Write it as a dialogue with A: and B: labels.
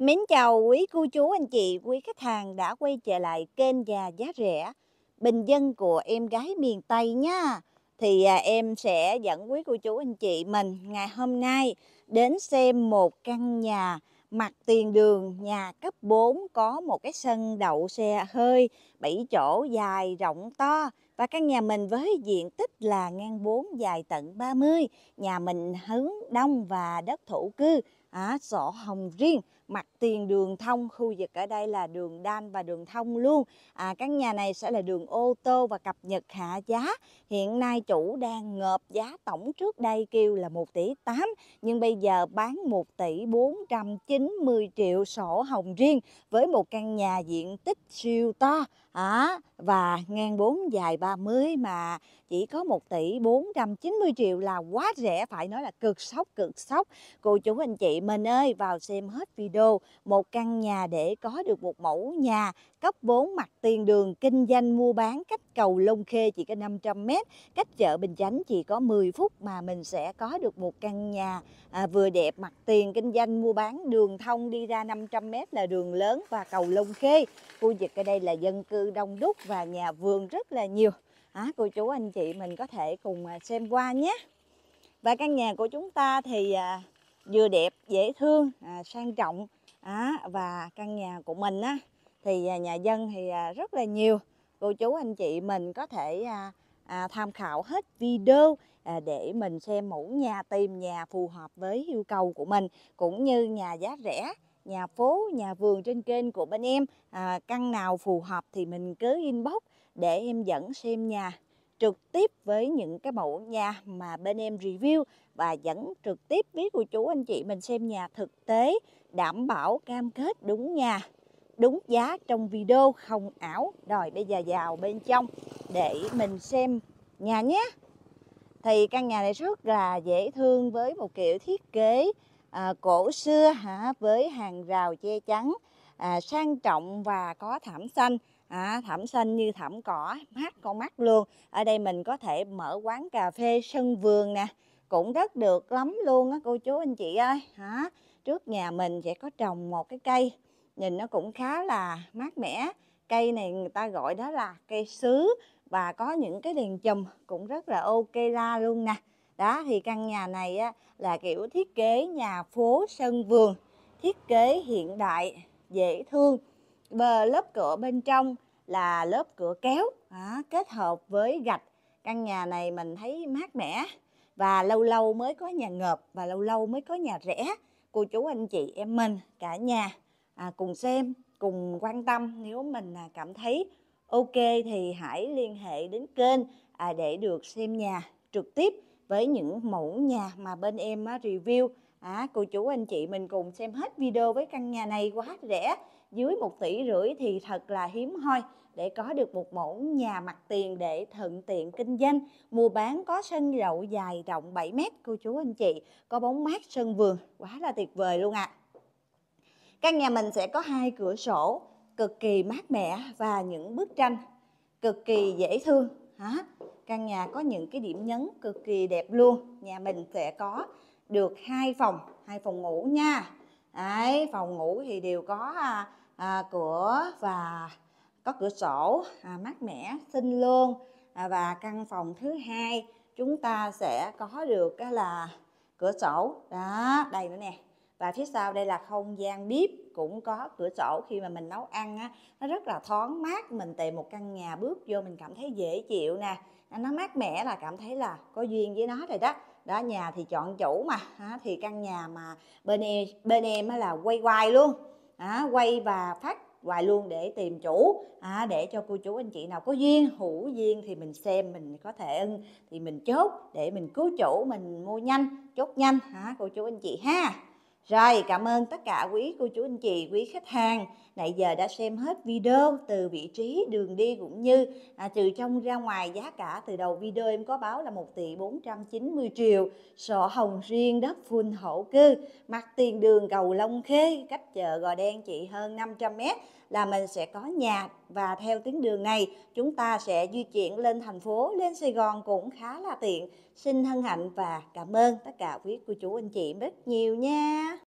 A: Mến chào quý cô chú anh chị, quý khách hàng đã quay trở lại kênh già giá rẻ bình dân của em gái miền Tây nha. Thì à, em sẽ dẫn quý cô chú anh chị mình ngày hôm nay đến xem một căn nhà mặt tiền đường nhà cấp 4 có một cái sân đậu xe hơi 7 chỗ dài rộng to và căn nhà mình với diện tích là ngang 4 dài tận 30, nhà mình hướng đông và đất thổ cư, à, sổ hồng riêng, mặt tiền đường thông, khu vực ở đây là đường đan và đường thông luôn. À, căn nhà này sẽ là đường ô tô và cập nhật hạ giá. Hiện nay chủ đang ngợp giá tổng trước đây kêu là 1 tỷ 8, nhưng bây giờ bán 1 tỷ 490 triệu sổ hồng riêng với một căn nhà diện tích siêu to à, và ngang 4 dài 3 mới mà chỉ có 1 tỷ 490 triệu là quá rẻ phải nói là cực sốc cực sốc cô chú anh chị mình ơi vào xem hết video một căn nhà để có được một mẫu nhà cấp vốn mặt tiền đường kinh doanh mua bán cách cầu Long Khê chỉ có 500 m, cách chợ Bình Chánh chỉ có 10 phút mà mình sẽ có được một căn nhà à, vừa đẹp mặt tiền kinh doanh mua bán đường thông đi ra 500 m là đường lớn và cầu Long Khê. Khu vực ở đây là dân cư đông đúc và nhà vườn rất là nhiều. À, cô chú anh chị mình có thể cùng à, xem qua nhé. Và căn nhà của chúng ta thì à, vừa đẹp, dễ thương, à, sang trọng à, và căn nhà của mình á thì à, nhà dân thì à, rất là nhiều cô chú anh chị mình có thể à, tham khảo hết video để mình xem mẫu nhà tìm nhà phù hợp với yêu cầu của mình cũng như nhà giá rẻ nhà phố nhà vườn trên kênh của bên em căn nào phù hợp thì mình cứ inbox để em dẫn xem nhà trực tiếp với những cái mẫu nhà mà bên em review và dẫn trực tiếp với cô chú anh chị mình xem nhà thực tế đảm bảo cam kết đúng nhà đúng giá trong video không ảo rồi bây giờ vào bên trong để mình xem nhà nhé thì căn nhà này rất là dễ thương với một kiểu thiết kế à, cổ xưa hả với hàng rào che chắn à, sang trọng và có thảm xanh à, thảm xanh như thảm cỏ mát con mắt luôn ở đây mình có thể mở quán cà phê sân vườn nè cũng rất được lắm luôn á cô chú anh chị ơi hả trước nhà mình sẽ có trồng một cái cây nhìn nó cũng khá là mát mẻ cây này người ta gọi đó là cây sứ và có những cái đèn chùm cũng rất là ok la luôn nè đó thì căn nhà này á, là kiểu thiết kế nhà phố sân vườn thiết kế hiện đại dễ thương bờ lớp cửa bên trong là lớp cửa kéo đó, kết hợp với gạch căn nhà này mình thấy mát mẻ và lâu lâu mới có nhà ngợp và lâu lâu mới có nhà rẻ cô chú anh chị em mình cả nhà à, cùng xem cùng quan tâm nếu mình à, cảm thấy ok thì hãy liên hệ đến kênh à, để được xem nhà trực tiếp với những mẫu nhà mà bên em á, review à, cô chú anh chị mình cùng xem hết video với căn nhà này quá rẻ dưới một tỷ rưỡi thì thật là hiếm hoi để có được một mẫu nhà mặt tiền để thuận tiện kinh doanh mua bán có sân lậu dài rộng 7 mét cô chú anh chị có bóng mát sân vườn quá là tuyệt vời luôn ạ à. Căn nhà mình sẽ có hai cửa sổ cực kỳ mát mẻ và những bức tranh cực kỳ dễ thương. Hả? Căn nhà có những cái điểm nhấn cực kỳ đẹp luôn. Nhà mình sẽ có được hai phòng, hai phòng ngủ nha. Đấy, phòng ngủ thì đều có à, à, cửa và có cửa sổ à, mát mẻ xinh luôn à, và căn phòng thứ hai chúng ta sẽ có được cái là cửa sổ đó đây nữa nè và phía sau đây là không gian bếp cũng có cửa sổ khi mà mình nấu ăn á nó rất là thoáng mát mình tìm một căn nhà bước vô mình cảm thấy dễ chịu nè à, nó mát mẻ là cảm thấy là có duyên với nó rồi đó đó nhà thì chọn chủ mà à, thì căn nhà mà bên em bên em là quay hoài luôn à, quay và phát hoài luôn để tìm chủ à, để cho cô chú anh chị nào có duyên hữu duyên thì mình xem mình có thể ưng thì mình chốt để mình cứu chủ mình mua nhanh chốt nhanh hả cô chú anh chị ha rồi, cảm ơn tất cả quý cô chú anh chị, quý khách hàng nãy giờ đã xem hết video từ vị trí đường đi cũng như à, từ trong ra ngoài giá cả từ đầu video em có báo là 1 tỷ 490 triệu, sổ hồng riêng đất phun hậu cư, mặt tiền đường cầu Long Khê, cách chợ Gò Đen chị hơn 500 mét là mình sẽ có nhà và theo tuyến đường này chúng ta sẽ di chuyển lên thành phố, lên Sài Gòn cũng khá là tiện. Xin hân hạnh và cảm ơn tất cả quý cô chú anh chị rất nhiều nha.